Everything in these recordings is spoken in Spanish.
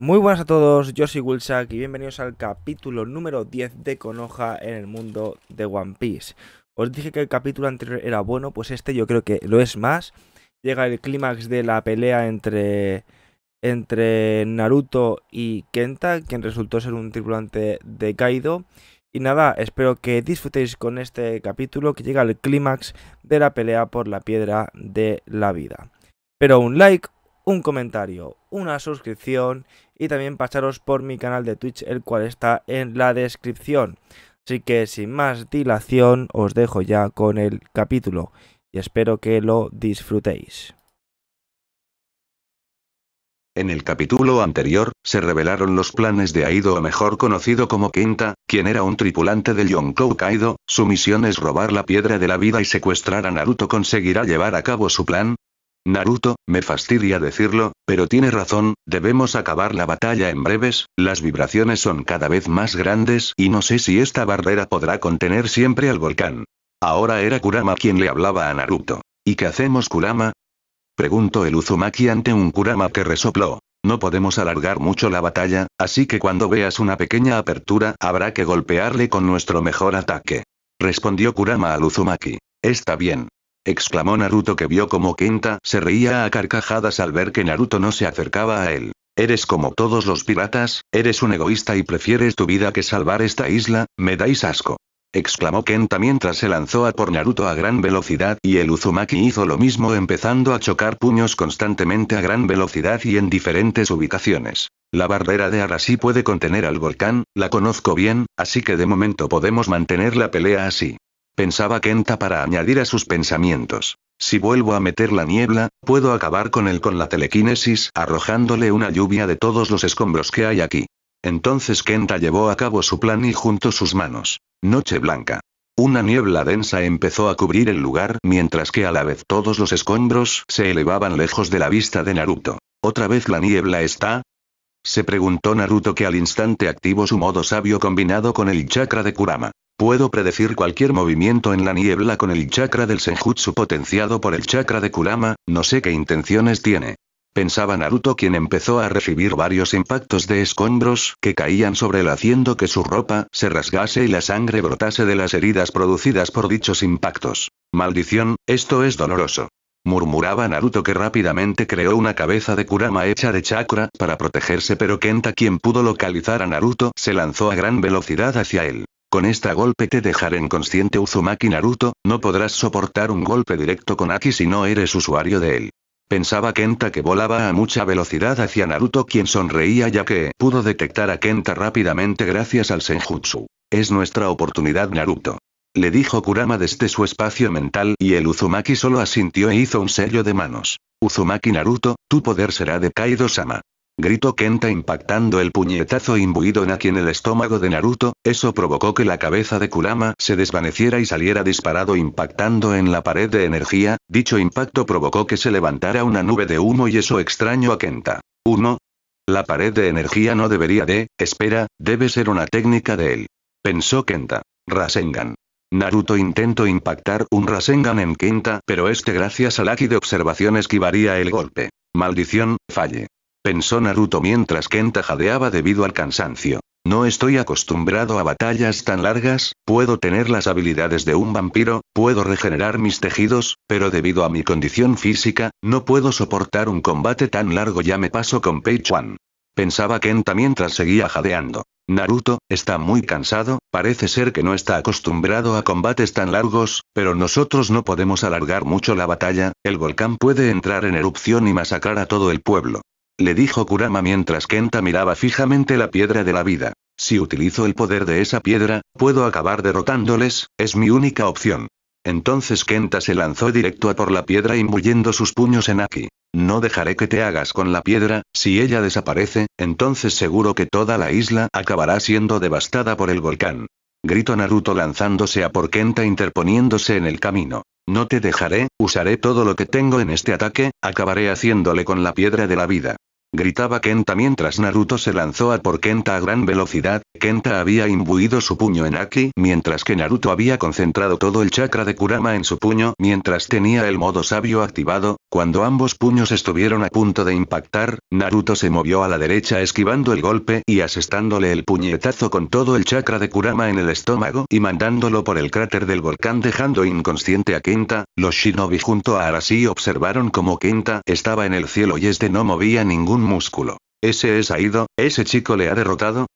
Muy buenas a todos, yo soy y bienvenidos al capítulo número 10 de Konoha en el mundo de One Piece. Os dije que el capítulo anterior era bueno, pues este yo creo que lo es más. Llega el clímax de la pelea entre, entre Naruto y Kenta, quien resultó ser un tripulante de Kaido. Y nada, espero que disfrutéis con este capítulo que llega al clímax de la pelea por la piedra de la vida. Pero un like, un comentario, una suscripción y también pasaros por mi canal de Twitch, el cual está en la descripción. Así que sin más dilación os dejo ya con el capítulo y espero que lo disfrutéis. En el capítulo anterior, se revelaron los planes de Aido, mejor conocido como Quinta, quien era un tripulante del Yonkou Kaido. Su misión es robar la piedra de la vida y secuestrar a Naruto. Conseguirá llevar a cabo su plan, Naruto, me fastidia decirlo, pero tiene razón, debemos acabar la batalla en breves, las vibraciones son cada vez más grandes y no sé si esta barrera podrá contener siempre al volcán. Ahora era Kurama quien le hablaba a Naruto. ¿Y qué hacemos Kurama? Preguntó el Uzumaki ante un Kurama que resopló. No podemos alargar mucho la batalla, así que cuando veas una pequeña apertura habrá que golpearle con nuestro mejor ataque. Respondió Kurama al Uzumaki. Está bien exclamó Naruto que vio como Kenta se reía a carcajadas al ver que Naruto no se acercaba a él. Eres como todos los piratas, eres un egoísta y prefieres tu vida que salvar esta isla, me dais asco. Exclamó Kenta mientras se lanzó a por Naruto a gran velocidad y el Uzumaki hizo lo mismo empezando a chocar puños constantemente a gran velocidad y en diferentes ubicaciones. La barrera de Arashi puede contener al volcán, la conozco bien, así que de momento podemos mantener la pelea así pensaba Kenta para añadir a sus pensamientos. Si vuelvo a meter la niebla, puedo acabar con él con la telequinesis arrojándole una lluvia de todos los escombros que hay aquí. Entonces Kenta llevó a cabo su plan y junto sus manos. Noche blanca. Una niebla densa empezó a cubrir el lugar mientras que a la vez todos los escombros se elevaban lejos de la vista de Naruto. ¿Otra vez la niebla está? Se preguntó Naruto que al instante activó su modo sabio combinado con el chakra de Kurama. Puedo predecir cualquier movimiento en la niebla con el chakra del Senjutsu potenciado por el chakra de Kurama, no sé qué intenciones tiene. Pensaba Naruto quien empezó a recibir varios impactos de escombros que caían sobre él haciendo que su ropa se rasgase y la sangre brotase de las heridas producidas por dichos impactos. Maldición, esto es doloroso. Murmuraba Naruto que rápidamente creó una cabeza de Kurama hecha de chakra para protegerse pero Kenta quien pudo localizar a Naruto se lanzó a gran velocidad hacia él. Con esta golpe te dejaré inconsciente Uzumaki Naruto, no podrás soportar un golpe directo con Aki si no eres usuario de él. Pensaba Kenta que volaba a mucha velocidad hacia Naruto quien sonreía ya que pudo detectar a Kenta rápidamente gracias al senjutsu. Es nuestra oportunidad Naruto. Le dijo Kurama desde su espacio mental y el Uzumaki solo asintió e hizo un sello de manos. Uzumaki Naruto, tu poder será de Kaido-sama gritó Kenta impactando el puñetazo imbuido en aquí en el estómago de Naruto, eso provocó que la cabeza de Kurama se desvaneciera y saliera disparado impactando en la pared de energía, dicho impacto provocó que se levantara una nube de humo y eso extraño a Kenta. 1. La pared de energía no debería de, espera, debe ser una técnica de él. Pensó Kenta. Rasengan. Naruto intentó impactar un Rasengan en Kenta, pero este gracias al Aki de observación esquivaría el golpe. Maldición, falle pensó Naruto mientras Kenta jadeaba debido al cansancio. No estoy acostumbrado a batallas tan largas, puedo tener las habilidades de un vampiro, puedo regenerar mis tejidos, pero debido a mi condición física, no puedo soportar un combate tan largo ya me paso con Pei Chuan. Pensaba Kenta mientras seguía jadeando. Naruto, está muy cansado, parece ser que no está acostumbrado a combates tan largos, pero nosotros no podemos alargar mucho la batalla, el volcán puede entrar en erupción y masacrar a todo el pueblo le dijo Kurama mientras Kenta miraba fijamente la piedra de la vida. Si utilizo el poder de esa piedra, puedo acabar derrotándoles, es mi única opción. Entonces Kenta se lanzó directo a por la piedra imbuyendo sus puños en Aki. No dejaré que te hagas con la piedra, si ella desaparece, entonces seguro que toda la isla acabará siendo devastada por el volcán. Gritó Naruto lanzándose a por Kenta interponiéndose en el camino. No te dejaré, usaré todo lo que tengo en este ataque, acabaré haciéndole con la piedra de la vida gritaba Kenta mientras Naruto se lanzó a por Kenta a gran velocidad, Kenta había imbuido su puño en Aki mientras que Naruto había concentrado todo el chakra de Kurama en su puño mientras tenía el modo sabio activado, cuando ambos puños estuvieron a punto de impactar, Naruto se movió a la derecha esquivando el golpe y asestándole el puñetazo con todo el chakra de Kurama en el estómago y mandándolo por el cráter del volcán dejando inconsciente a Kenta, los shinobi junto a Arashi observaron como Kenta estaba en el cielo y este no movía ningún músculo. Ese es Aido, ese chico le ha derrotado,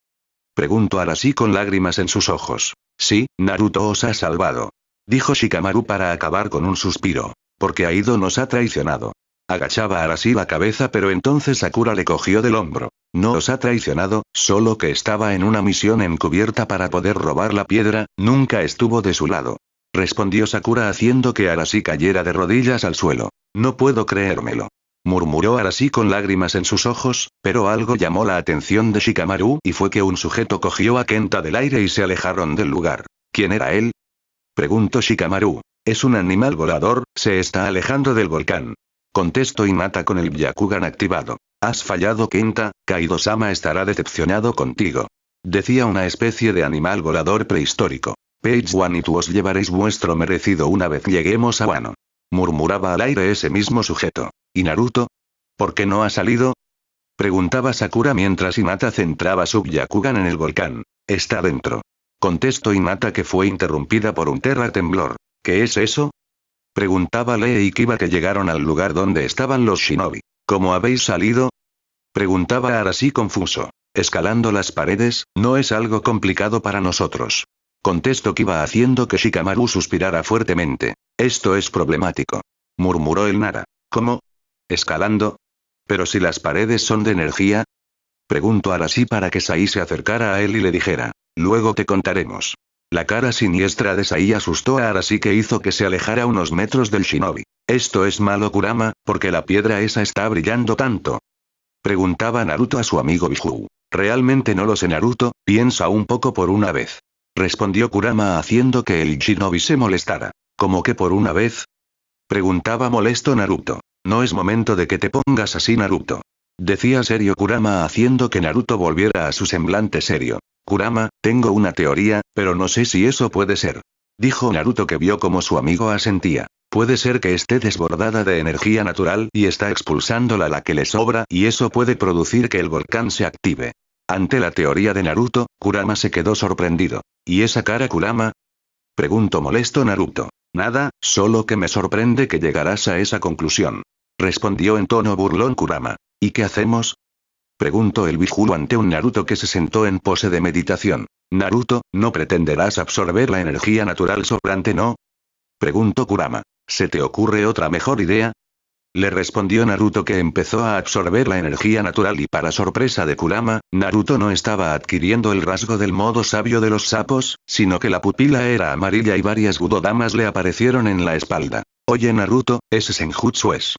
Preguntó Arashi con lágrimas en sus ojos. Sí, Naruto os ha salvado. Dijo Shikamaru para acabar con un suspiro. Porque Aido nos ha traicionado. Agachaba Arashi la cabeza pero entonces Sakura le cogió del hombro. No os ha traicionado, solo que estaba en una misión encubierta para poder robar la piedra, nunca estuvo de su lado. Respondió Sakura haciendo que Arashi cayera de rodillas al suelo. No puedo creérmelo murmuró sí con lágrimas en sus ojos, pero algo llamó la atención de Shikamaru y fue que un sujeto cogió a Kenta del aire y se alejaron del lugar. ¿Quién era él? Preguntó Shikamaru. Es un animal volador, se está alejando del volcán. Contesto Inata con el Byakugan activado. Has fallado Kenta, Kaido-sama estará decepcionado contigo. Decía una especie de animal volador prehistórico. Page One y tú os llevaréis vuestro merecido una vez lleguemos a Wano. Murmuraba al aire ese mismo sujeto. ¿Y Naruto? ¿Por qué no ha salido? Preguntaba Sakura mientras Hinata centraba su Yakugan en el volcán. Está dentro. Contestó Hinata que fue interrumpida por un terra temblor. ¿Qué es eso? Preguntaba Lee y Kiba que llegaron al lugar donde estaban los shinobi. ¿Cómo habéis salido? Preguntaba Arashi confuso. Escalando las paredes, no es algo complicado para nosotros. Contestó Kiba haciendo que Shikamaru suspirara fuertemente. Esto es problemático. Murmuró el Nara. ¿Cómo? escalando. Pero si las paredes son de energía, preguntó Arashi para que Sai se acercara a él y le dijera, luego te contaremos. La cara siniestra de Sai asustó a Arashi que hizo que se alejara unos metros del shinobi. Esto es malo Kurama, porque la piedra esa está brillando tanto. Preguntaba Naruto a su amigo Biju. Realmente no lo sé Naruto, piensa un poco por una vez. Respondió Kurama haciendo que el shinobi se molestara. ¿Cómo que por una vez? Preguntaba molesto Naruto. No es momento de que te pongas así Naruto. Decía serio Kurama haciendo que Naruto volviera a su semblante serio. Kurama, tengo una teoría, pero no sé si eso puede ser. Dijo Naruto que vio como su amigo asentía. Puede ser que esté desbordada de energía natural y está expulsándola la que le sobra y eso puede producir que el volcán se active. Ante la teoría de Naruto, Kurama se quedó sorprendido. ¿Y esa cara Kurama? Pregunto molesto Naruto. Nada, solo que me sorprende que llegarás a esa conclusión respondió en tono burlón Kurama. ¿Y qué hacemos? Preguntó el Bijuru ante un Naruto que se sentó en pose de meditación. Naruto, ¿no pretenderás absorber la energía natural sobrante no? Preguntó Kurama. ¿Se te ocurre otra mejor idea? Le respondió Naruto que empezó a absorber la energía natural y para sorpresa de Kurama, Naruto no estaba adquiriendo el rasgo del modo sabio de los sapos, sino que la pupila era amarilla y varias Gudodamas le aparecieron en la espalda. Oye Naruto, ese senjutsu es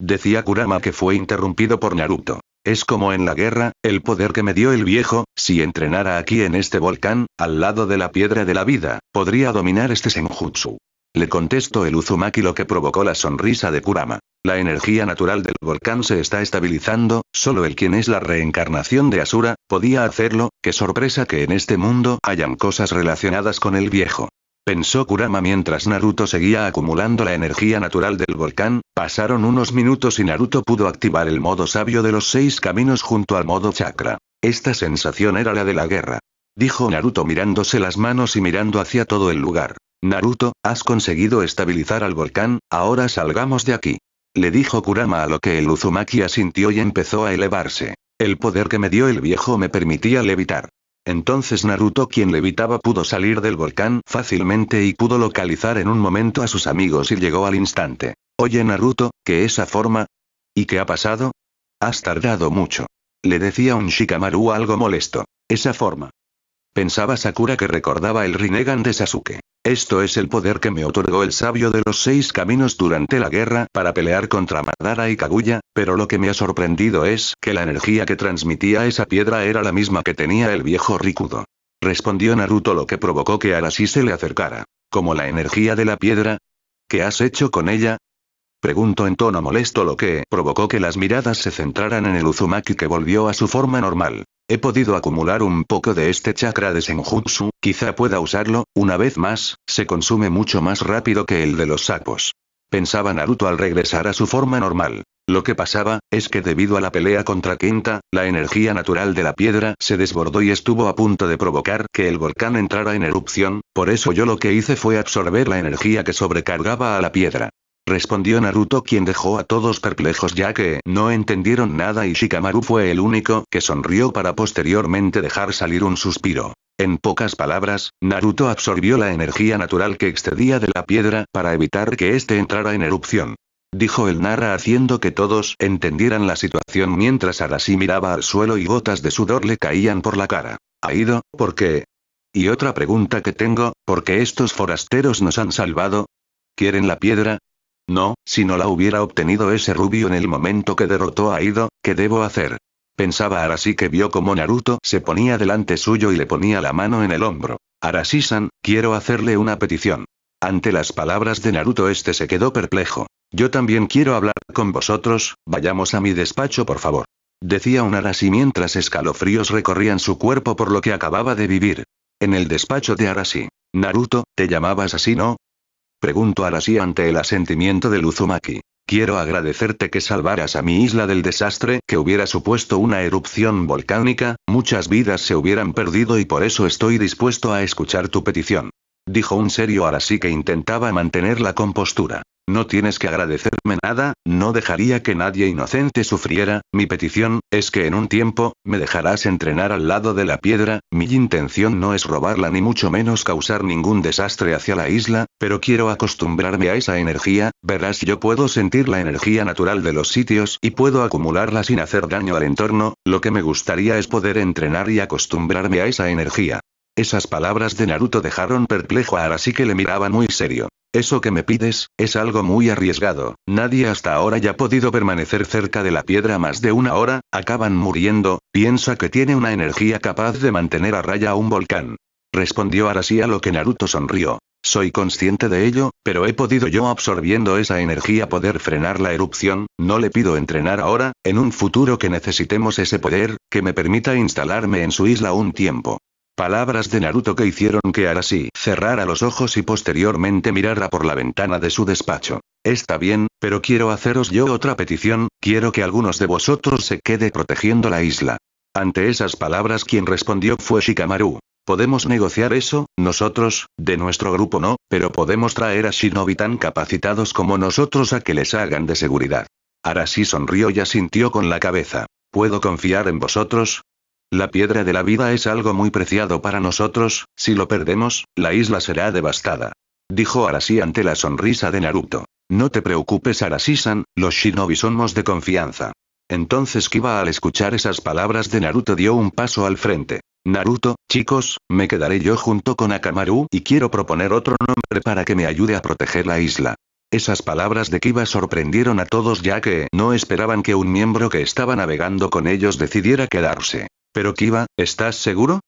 Decía Kurama que fue interrumpido por Naruto. Es como en la guerra, el poder que me dio el viejo, si entrenara aquí en este volcán, al lado de la piedra de la vida, podría dominar este senjutsu. Le contestó el Uzumaki lo que provocó la sonrisa de Kurama. La energía natural del volcán se está estabilizando, solo el quien es la reencarnación de Asura, podía hacerlo, qué sorpresa que en este mundo hayan cosas relacionadas con el viejo pensó Kurama mientras Naruto seguía acumulando la energía natural del volcán, pasaron unos minutos y Naruto pudo activar el modo sabio de los seis caminos junto al modo chakra. Esta sensación era la de la guerra. Dijo Naruto mirándose las manos y mirando hacia todo el lugar. Naruto, has conseguido estabilizar al volcán, ahora salgamos de aquí. Le dijo Kurama a lo que el Uzumaki asintió y empezó a elevarse. El poder que me dio el viejo me permitía levitar. Entonces Naruto quien levitaba pudo salir del volcán fácilmente y pudo localizar en un momento a sus amigos y llegó al instante. Oye Naruto, ¿qué esa forma? ¿Y qué ha pasado? Has tardado mucho. Le decía un Shikamaru algo molesto. Esa forma pensaba Sakura que recordaba el Rinnegan de Sasuke. Esto es el poder que me otorgó el sabio de los seis caminos durante la guerra para pelear contra Madara y Kaguya, pero lo que me ha sorprendido es que la energía que transmitía esa piedra era la misma que tenía el viejo Rikudo. Respondió Naruto lo que provocó que Arashi se le acercara. ¿Como la energía de la piedra? ¿Qué has hecho con ella? Preguntó en tono molesto lo que provocó que las miradas se centraran en el Uzumaki que volvió a su forma normal. He podido acumular un poco de este chakra de Senjutsu, quizá pueda usarlo, una vez más, se consume mucho más rápido que el de los sapos. Pensaba Naruto al regresar a su forma normal. Lo que pasaba, es que debido a la pelea contra Quinta, la energía natural de la piedra se desbordó y estuvo a punto de provocar que el volcán entrara en erupción, por eso yo lo que hice fue absorber la energía que sobrecargaba a la piedra respondió Naruto quien dejó a todos perplejos ya que no entendieron nada y Shikamaru fue el único que sonrió para posteriormente dejar salir un suspiro. En pocas palabras, Naruto absorbió la energía natural que excedía de la piedra para evitar que éste entrara en erupción. Dijo el Nara haciendo que todos entendieran la situación mientras Arashi miraba al suelo y gotas de sudor le caían por la cara. ¿Ha ido? ¿Por qué? Y otra pregunta que tengo, ¿por qué estos forasteros nos han salvado? ¿Quieren la piedra? No, si no la hubiera obtenido ese rubio en el momento que derrotó a Ido, ¿qué debo hacer? Pensaba Arashi que vio como Naruto se ponía delante suyo y le ponía la mano en el hombro. arasí san quiero hacerle una petición. Ante las palabras de Naruto este se quedó perplejo. Yo también quiero hablar con vosotros, vayamos a mi despacho por favor. Decía un Arashi mientras escalofríos recorrían su cuerpo por lo que acababa de vivir. En el despacho de Arashi. Naruto, te llamabas así no, a Arashi ante el asentimiento de Luzumaki. Quiero agradecerte que salvaras a mi isla del desastre que hubiera supuesto una erupción volcánica, muchas vidas se hubieran perdido y por eso estoy dispuesto a escuchar tu petición. Dijo un serio Arasí que intentaba mantener la compostura. No tienes que agradecerme nada, no dejaría que nadie inocente sufriera, mi petición, es que en un tiempo, me dejarás entrenar al lado de la piedra, mi intención no es robarla ni mucho menos causar ningún desastre hacia la isla, pero quiero acostumbrarme a esa energía, verás yo puedo sentir la energía natural de los sitios y puedo acumularla sin hacer daño al entorno, lo que me gustaría es poder entrenar y acostumbrarme a esa energía. Esas palabras de Naruto dejaron perplejo a Arashi que le miraba muy serio. Eso que me pides, es algo muy arriesgado, nadie hasta ahora ya ha podido permanecer cerca de la piedra más de una hora, acaban muriendo, piensa que tiene una energía capaz de mantener a raya un volcán. Respondió Arashi a lo que Naruto sonrió. Soy consciente de ello, pero he podido yo absorbiendo esa energía poder frenar la erupción, no le pido entrenar ahora, en un futuro que necesitemos ese poder, que me permita instalarme en su isla un tiempo. Palabras de Naruto que hicieron que Arashi cerrara los ojos y posteriormente mirara por la ventana de su despacho. Está bien, pero quiero haceros yo otra petición, quiero que algunos de vosotros se quede protegiendo la isla. Ante esas palabras quien respondió fue Shikamaru. Podemos negociar eso, nosotros, de nuestro grupo no, pero podemos traer a shinobi tan capacitados como nosotros a que les hagan de seguridad. Arashi sonrió y asintió con la cabeza. Puedo confiar en vosotros, la piedra de la vida es algo muy preciado para nosotros, si lo perdemos, la isla será devastada. Dijo Arashi ante la sonrisa de Naruto. No te preocupes Arashi-san, los shinobi somos de confianza. Entonces Kiba al escuchar esas palabras de Naruto dio un paso al frente. Naruto, chicos, me quedaré yo junto con Akamaru y quiero proponer otro nombre para que me ayude a proteger la isla. Esas palabras de Kiba sorprendieron a todos ya que no esperaban que un miembro que estaba navegando con ellos decidiera quedarse. Pero Kiba, ¿estás seguro?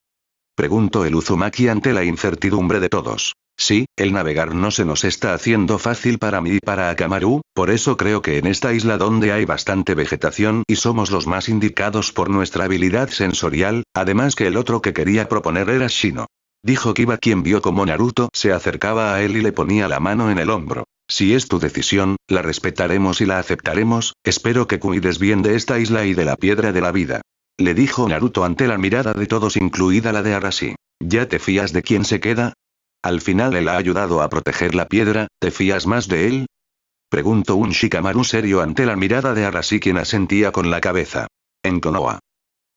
Preguntó el Uzumaki ante la incertidumbre de todos. Sí, el navegar no se nos está haciendo fácil para mí y para Akamaru, por eso creo que en esta isla donde hay bastante vegetación y somos los más indicados por nuestra habilidad sensorial, además que el otro que quería proponer era Shino. Dijo Kiba quien vio como Naruto se acercaba a él y le ponía la mano en el hombro. Si es tu decisión, la respetaremos y la aceptaremos, espero que cuides bien de esta isla y de la piedra de la vida. Le dijo Naruto ante la mirada de todos incluida la de Arashi. ¿Ya te fías de quién se queda? Al final él ha ayudado a proteger la piedra, ¿te fías más de él? Preguntó un Shikamaru serio ante la mirada de Arashi quien asentía con la cabeza. En Konoha.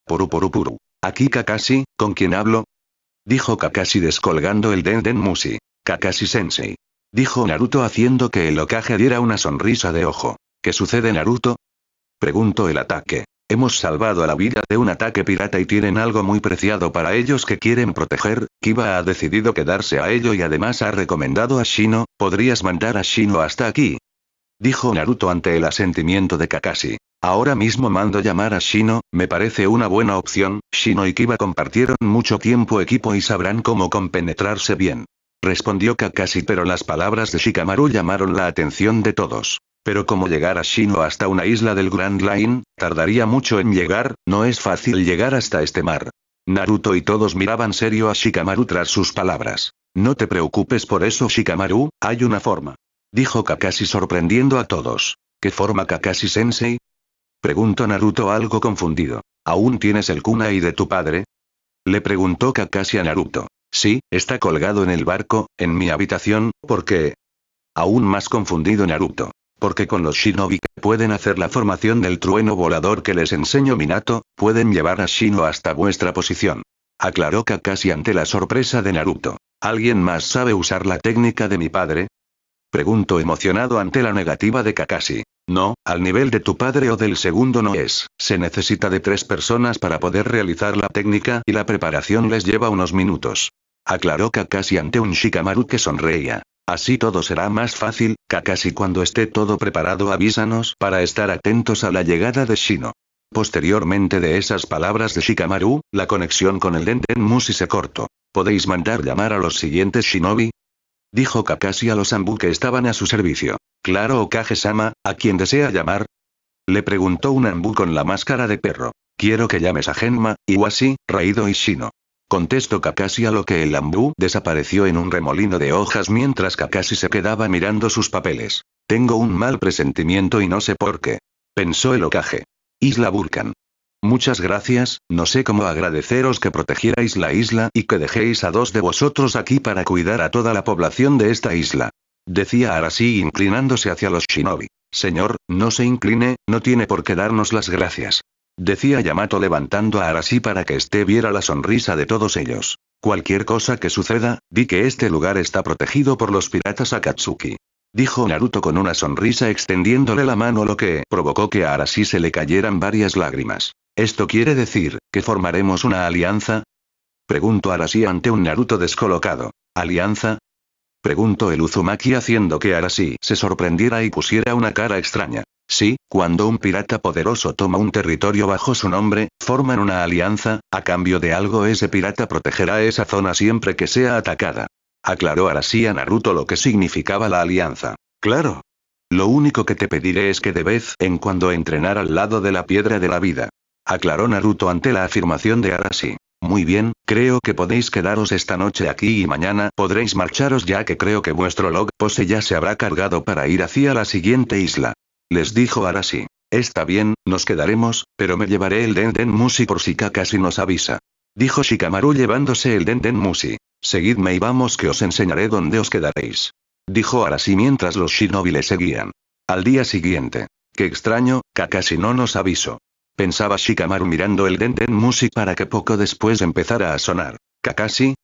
Puru. Aquí Kakashi, ¿con quién hablo? Dijo Kakashi descolgando el Denden Musi. Kakashi Sensei. Dijo Naruto haciendo que el Okage diera una sonrisa de ojo. ¿Qué sucede Naruto? Preguntó el ataque. Hemos salvado a la vida de un ataque pirata y tienen algo muy preciado para ellos que quieren proteger, Kiba ha decidido quedarse a ello y además ha recomendado a Shino, podrías mandar a Shino hasta aquí. Dijo Naruto ante el asentimiento de Kakashi. Ahora mismo mando llamar a Shino, me parece una buena opción, Shino y Kiba compartieron mucho tiempo equipo y sabrán cómo compenetrarse bien. Respondió Kakashi pero las palabras de Shikamaru llamaron la atención de todos. Pero como llegar a Shino hasta una isla del Grand Line, tardaría mucho en llegar, no es fácil llegar hasta este mar. Naruto y todos miraban serio a Shikamaru tras sus palabras. No te preocupes por eso Shikamaru, hay una forma. Dijo Kakashi sorprendiendo a todos. ¿Qué forma Kakashi-sensei? Preguntó Naruto algo confundido. ¿Aún tienes el kunai de tu padre? Le preguntó Kakashi a Naruto. Sí, está colgado en el barco, en mi habitación, ¿por qué? Aún más confundido Naruto. Porque con los shinobi que pueden hacer la formación del trueno volador que les enseño Minato, pueden llevar a Shino hasta vuestra posición. Aclaró Kakashi ante la sorpresa de Naruto. ¿Alguien más sabe usar la técnica de mi padre? Pregunto emocionado ante la negativa de Kakashi. No, al nivel de tu padre o del segundo no es. Se necesita de tres personas para poder realizar la técnica y la preparación les lleva unos minutos. Aclaró Kakashi ante un Shikamaru que sonreía. Así todo será más fácil, Kakashi cuando esté todo preparado avísanos para estar atentos a la llegada de Shino. Posteriormente de esas palabras de Shikamaru, la conexión con el Denten Musi se cortó. ¿Podéis mandar llamar a los siguientes shinobi? Dijo Kakashi a los Ambu que estaban a su servicio. Claro Okage-sama, ¿a quien desea llamar? Le preguntó un Ambu con la máscara de perro. Quiero que llames a Genma, Iwashi, Raido y Shino. Contestó Kakashi a lo que el ambú desapareció en un remolino de hojas mientras Kakashi se quedaba mirando sus papeles. Tengo un mal presentimiento y no sé por qué. Pensó el ocaje. Isla Vulcan. Muchas gracias, no sé cómo agradeceros que protegierais la isla y que dejéis a dos de vosotros aquí para cuidar a toda la población de esta isla. Decía Arasi inclinándose hacia los shinobi. Señor, no se incline, no tiene por qué darnos las gracias decía Yamato levantando a Arashi para que este viera la sonrisa de todos ellos. Cualquier cosa que suceda, di que este lugar está protegido por los piratas Akatsuki. Dijo Naruto con una sonrisa extendiéndole la mano lo que provocó que a Arashi se le cayeran varias lágrimas. ¿Esto quiere decir, que formaremos una alianza? Preguntó Arashi ante un Naruto descolocado. ¿Alianza? Preguntó el Uzumaki haciendo que Arashi se sorprendiera y pusiera una cara extraña. Sí, cuando un pirata poderoso toma un territorio bajo su nombre, forman una alianza, a cambio de algo ese pirata protegerá esa zona siempre que sea atacada. Aclaró Arashi a Naruto lo que significaba la alianza. Claro. Lo único que te pediré es que de vez en cuando entrenar al lado de la piedra de la vida. Aclaró Naruto ante la afirmación de Arashi. Muy bien, creo que podéis quedaros esta noche aquí y mañana podréis marcharos ya que creo que vuestro log pose ya se habrá cargado para ir hacia la siguiente isla. Les dijo Arashi. Está bien, nos quedaremos, pero me llevaré el Denden Musi por si Kakashi nos avisa. Dijo Shikamaru llevándose el Denden Musi. Seguidme y vamos que os enseñaré dónde os quedaréis. Dijo Arasi mientras los shinobi le seguían. Al día siguiente. Qué extraño, Kakashi no nos avisó. Pensaba Shikamaru mirando el Denden Musi para que poco después empezara a sonar. ¿Kakashi?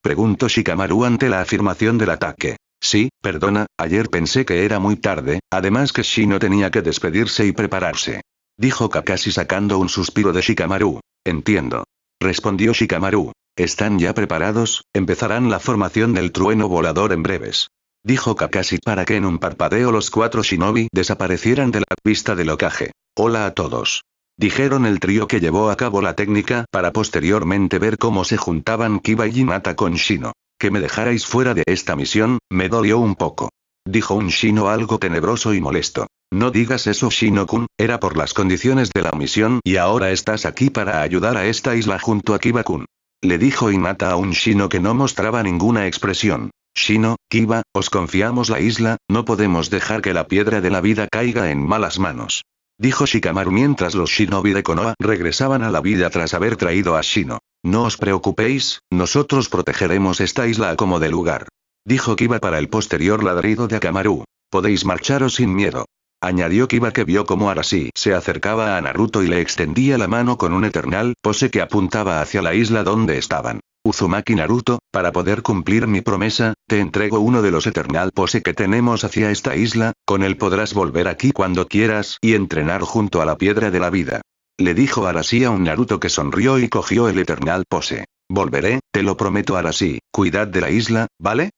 Preguntó Shikamaru ante la afirmación del ataque. Sí, perdona, ayer pensé que era muy tarde, además que Shino tenía que despedirse y prepararse. Dijo Kakashi sacando un suspiro de Shikamaru. Entiendo. Respondió Shikamaru. Están ya preparados, empezarán la formación del trueno volador en breves. Dijo Kakashi para que en un parpadeo los cuatro shinobi desaparecieran de la vista de ocaje. Hola a todos. Dijeron el trío que llevó a cabo la técnica para posteriormente ver cómo se juntaban Kiba y Hinata con Shino. Que me dejarais fuera de esta misión, me dolió un poco. Dijo un Shino algo tenebroso y molesto. No digas eso Shino-kun, era por las condiciones de la misión y ahora estás aquí para ayudar a esta isla junto a Kiba-kun. Le dijo Inata a un Shino que no mostraba ninguna expresión. Shino, Kiba, os confiamos la isla, no podemos dejar que la piedra de la vida caiga en malas manos. Dijo Shikamaru mientras los shinobi de Konoha regresaban a la vida tras haber traído a Shino. No os preocupéis, nosotros protegeremos esta isla como de lugar. Dijo Kiba para el posterior ladrido de Akamaru. Podéis marcharos sin miedo. Añadió Kiba que vio cómo Arashi se acercaba a Naruto y le extendía la mano con un eternal pose que apuntaba hacia la isla donde estaban. Uzumaki Naruto, para poder cumplir mi promesa, te entrego uno de los eternal pose que tenemos hacia esta isla, con él podrás volver aquí cuando quieras y entrenar junto a la piedra de la vida. Le dijo Arashi a un Naruto que sonrió y cogió el Eternal Pose. Volveré, te lo prometo Arashi, cuidad de la isla, ¿vale?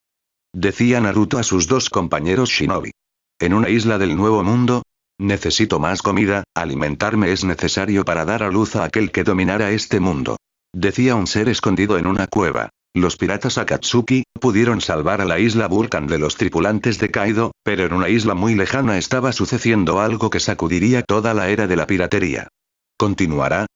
Decía Naruto a sus dos compañeros Shinobi. ¿En una isla del Nuevo Mundo? Necesito más comida, alimentarme es necesario para dar a luz a aquel que dominara este mundo. Decía un ser escondido en una cueva. Los piratas Akatsuki pudieron salvar a la isla Vulcan de los tripulantes de Kaido, pero en una isla muy lejana estaba sucediendo algo que sacudiría toda la era de la piratería continuará